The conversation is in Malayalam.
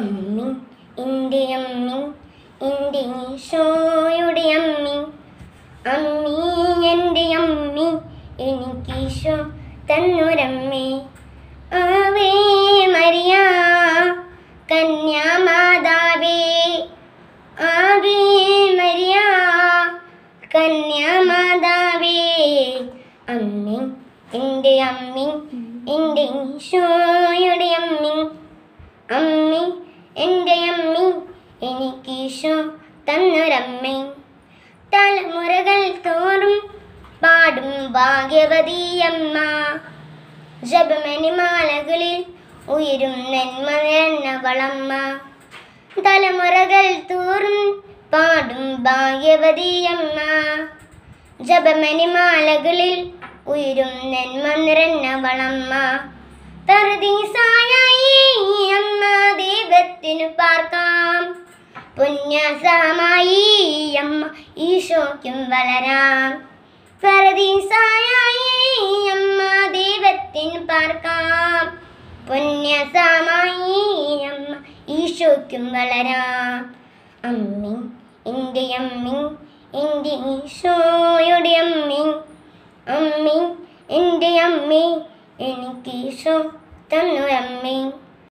അമ്മി എൻ്റെ അമ്മി എൻ്റെ ഈശോയുടെ അമ്മി അമ്മി എൻ്റെ അമ്മി എനിക്ക് ഈശോ തന്നൊരമ്മേ ആവേ മരിയ കന്യാമാതാവേ ആവേ മരിയ കന്യാമാതാവേ അമ്മി എൻ്റെ അമ്മി എൻ്റെ ഈശോ എൻ്റെ അമ്മി എനിക്കീശോ തന്നൊരമ്മി തലമുറകൾ തോറും പാടും ഭാഗ്യവതിയമ്മ ജപമനിമാലകളിൽ ഉയരും നന്മവളമ്മ തലമുറകൾ തോറും പാടും ഭാഗ്യവതിയമ്മ ജപമനിമാലകളിൽ ഉയരും നന്മ നിരന്നവളമ്മ തറുതീസായ പുണ്യസമായി അമ്മ ഈശോക്കും വളരാം ഫറദീസായി അമ്മ ദൈവത്തിൻ പാർക്കാം പുണ്യസമായി അമ്മ ഈശോക്കും വളരാം അമ്മി എൻ്റെ അമ്മി എൻ്റെ ഈശോയുടെ അമ്മി അമ്മി എൻ്റെ അമ്മി എനിക്ക് ഈശോ തന്നു അമ്മി